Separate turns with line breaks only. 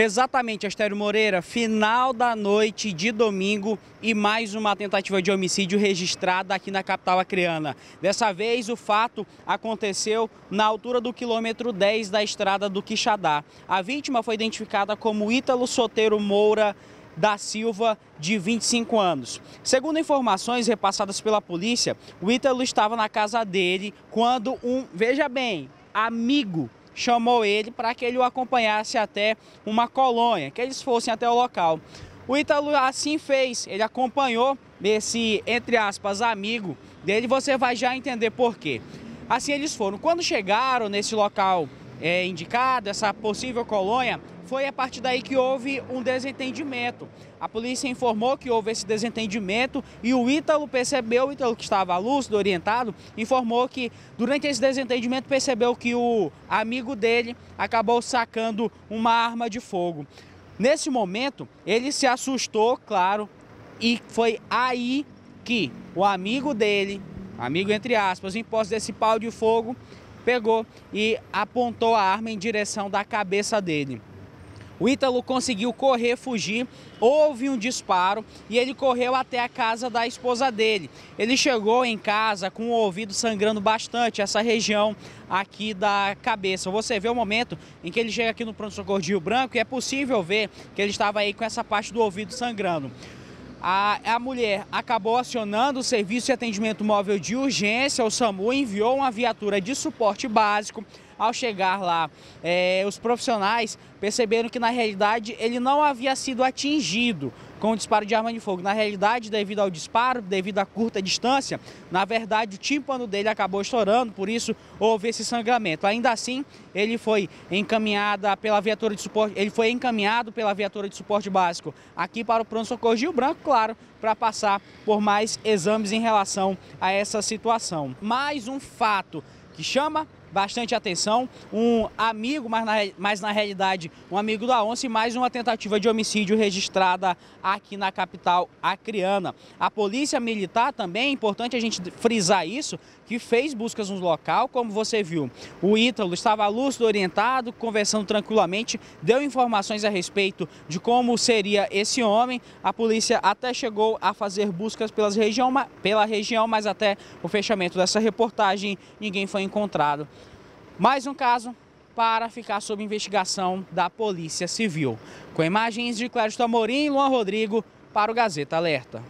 Exatamente, Astério Moreira, final da noite de domingo e mais uma tentativa de homicídio registrada aqui na capital acreana. Dessa vez, o fato aconteceu na altura do quilômetro 10 da estrada do Quixadá. A vítima foi identificada como Ítalo Soteiro Moura da Silva, de 25 anos. Segundo informações repassadas pela polícia, o Ítalo estava na casa dele quando um, veja bem, amigo chamou ele para que ele o acompanhasse até uma colônia, que eles fossem até o local. O Ítalo assim fez, ele acompanhou esse, entre aspas, amigo dele, você vai já entender por quê. Assim eles foram. Quando chegaram nesse local é, indicado, essa possível colônia, foi a partir daí que houve um desentendimento. A polícia informou que houve esse desentendimento e o Ítalo percebeu, o Ítalo que estava lúcido, orientado, informou que durante esse desentendimento percebeu que o amigo dele acabou sacando uma arma de fogo. Nesse momento, ele se assustou, claro, e foi aí que o amigo dele, amigo entre aspas, em posse desse pau de fogo, pegou e apontou a arma em direção da cabeça dele. O Ítalo conseguiu correr, fugir, houve um disparo e ele correu até a casa da esposa dele. Ele chegou em casa com o ouvido sangrando bastante, essa região aqui da cabeça. Você vê o momento em que ele chega aqui no pronto-socorro de Rio Branco e é possível ver que ele estava aí com essa parte do ouvido sangrando. A, a mulher acabou acionando o serviço de atendimento móvel de urgência, o SAMU enviou uma viatura de suporte básico. Ao chegar lá, é, os profissionais perceberam que na realidade ele não havia sido atingido com o disparo de arma de fogo. Na realidade, devido ao disparo, devido à curta distância, na verdade o tímpano dele acabou estourando, por isso houve esse sangramento. Ainda assim, ele foi encaminhado pela viatura de suporte, ele foi encaminhado pela viatura de suporte básico aqui para o pronto socorro Gil Branco, claro, para passar por mais exames em relação a essa situação. Mais um fato que chama bastante atenção. Um amigo, mas na, mas na realidade um amigo da onça e mais uma tentativa de homicídio registrada aqui na capital acriana. A polícia militar também, é importante a gente frisar isso, que fez buscas no local, como você viu. O Ítalo estava lúcido, orientado, conversando tranquilamente, deu informações a respeito de como seria esse homem. A polícia até chegou a fazer buscas pelas região, pela região, mas até o fechamento dessa reportagem ninguém foi encontrado. Mais um caso para ficar sob investigação da Polícia Civil. Com imagens de Clédio Amorim e Luan Rodrigo para o Gazeta Alerta.